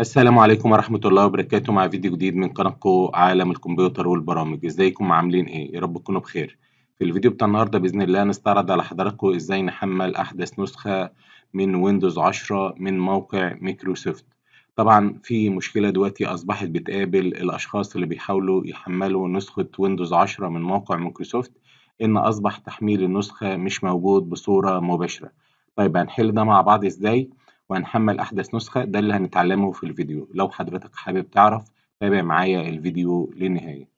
السلام عليكم ورحمة الله وبركاته مع فيديو جديد من قناتكم عالم الكمبيوتر والبرامج ازيكم عاملين ايه يا رب تكونوا بخير في الفيديو بتاع النهاردة بإذن الله هنستعرض على حضراتكم ازاي نحمل أحدث نسخة من ويندوز 10 من موقع مايكروسوفت طبعا في مشكلة دلوقتي أصبحت بتقابل الأشخاص اللي بيحاولوا يحملوا نسخة ويندوز 10 من موقع مايكروسوفت إن أصبح تحميل النسخة مش موجود بصورة مباشرة طيب هنحل ده مع بعض ازاي وهنحمل أحدث نسخة ده اللي هنتعلمه في الفيديو لو حضرتك حابب تعرف تابع معايا الفيديو للنهاية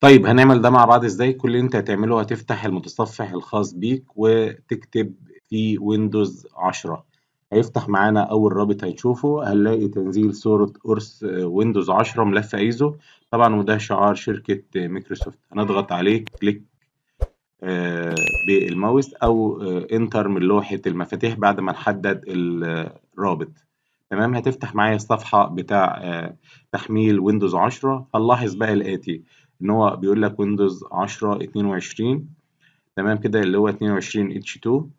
طيب هنعمل ده مع بعض ازاي كل اللي انت هتعمله هتفتح المتصفح الخاص بيك وتكتب في ويندوز 10 هيفتح معانا اول رابط هنشوفه هنلاقي تنزيل صورة قرص ويندوز 10 ملف ايزو طبعا وده شعار شركة مايكروسوفت هنضغط عليه كليك آه بالماوس او آه، انتر من لوحة المفاتيح بعد ما نحدد الرابط تمام هتفتح معايا الصفحة بتاع آه، تحميل ويندوز 10 هنلاحظ بقى الآتي إن هو بيقول لك ويندوز 10 22 تمام كده اللي هو 22 اتش 2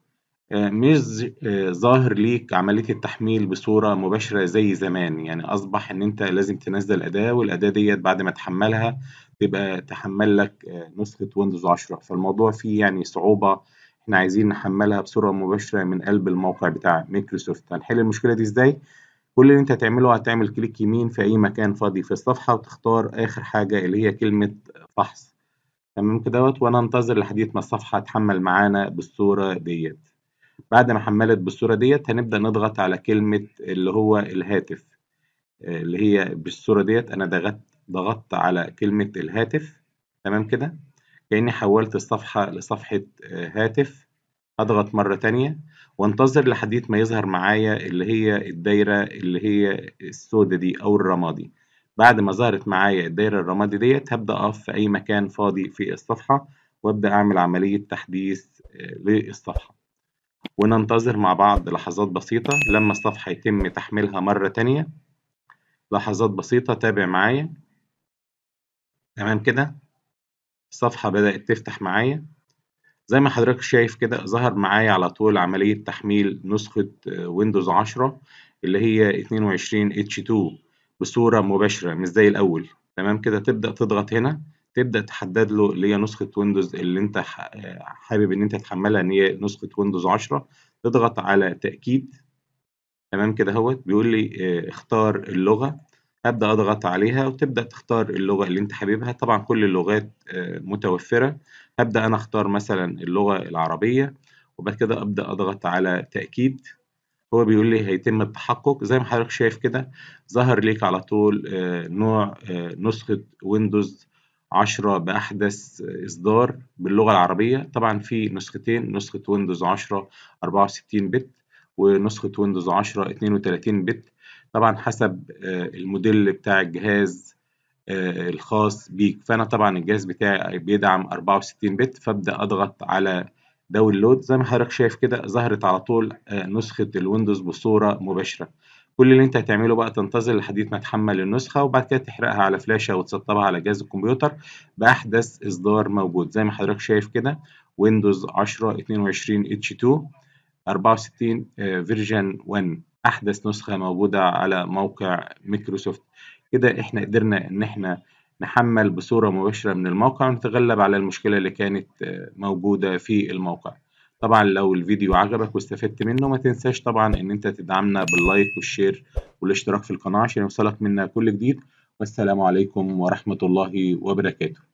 آه، مش آه، ظاهر ليك عملية التحميل بصورة مباشرة زي زمان، يعني أصبح إن أنت لازم تنزّل أداة والأداة ديت بعد ما تحمّلها تبقى تحمّل لك آه، نسخة ويندوز 10 فالموضوع فيه يعني صعوبة، إحنا عايزين نحمّلها بصورة مباشرة من قلب الموقع بتاع مايكروسوفت، هنحل المشكلة دي إزاي؟ كل اللي أنت هتعمله هتعمل كليك يمين في أي مكان فاضي في الصفحة وتختار آخر حاجة اللي هي كلمة فحص، تمام كده وأنا أنتظر لحديت ما الصفحة تحمل معانا بالصورة ديت بعد ما حملت بالصورة ديت هنبدأ نضغط على كلمة اللي هو الهاتف اللي هي بالصورة ديت أنا ضغطت ضغطت على كلمة الهاتف تمام كده كأني حولت الصفحة لصفحة آه، هاتف أضغط مرة تانية وانتظر لحديت ما يظهر معايا اللي هي الدايرة اللي هي السودة دي أو الرمادي بعد ما ظهرت معايا الدايرة الرمادي ديت هبدأ أقف في أي مكان فاضي في الصفحة وأبدأ أعمل عملية تحديث آه، للصفحة وننتظر مع بعض لحظات بسيطة لما الصفحة يتم تحميلها مرة تانية لحظات بسيطة تابع معايا تمام كده الصفحة بدأت تفتح معايا زي ما حضرتك شايف كده ظهر معايا على طول عملية تحميل نسخة ويندوز آه، 10 اللي هي 22 H2 بصورة مباشرة مش زي الأول تمام كده تبدأ تضغط هنا تبدا تحدد له اللي هي نسخه ويندوز اللي انت حابب ان انت تحملها ان هي نسخه ويندوز 10 تضغط على تاكيد تمام كده اهوت بيقول لي آه، اختار اللغه ابدا اضغط عليها وتبدا تختار اللغه اللي انت حاببها طبعا كل اللغات آه، متوفره هبدا انا اختار مثلا اللغه العربيه وبعد كده ابدا اضغط على تاكيد هو بيقول لي هيتم التحقق زي ما حضرتك شايف كده ظهر ليك على طول آه، نوع نسخه ويندوز 10 بأحدث إصدار باللغة العربية طبعا في نسختين نسخة ويندوز 10 64 بت ونسخة ويندوز 10 32 بت طبعا حسب آه، الموديل بتاع الجهاز آه، الخاص بيك فأنا طبعا الجهاز بتاعي بيدعم 64 بت فأبدأ أضغط على داونلود زي ما حضرتك شايف كده ظهرت على طول آه، نسخة الويندوز بصورة مباشرة كل اللي انت هتعمله بقى تنتظر لحد ما تحمل النسخه وبعد كده تحرقها على فلاشه وتسطبها على جهاز الكمبيوتر باحدث اصدار موجود زي ما حضرتك شايف كده ويندوز 10 22 اتش 2 64 فيرجن 1 احدث نسخه موجوده على موقع مايكروسوفت كده احنا قدرنا ان احنا نحمل بصوره مباشره من الموقع ونتغلب على المشكله اللي كانت آه، موجوده في الموقع طبعا لو الفيديو عجبك واستفدت منه ما تنساش طبعا ان انت تدعمنا باللايك والشير والاشتراك في القناة عشان يوصلك منا كل جديد والسلام عليكم ورحمة الله وبركاته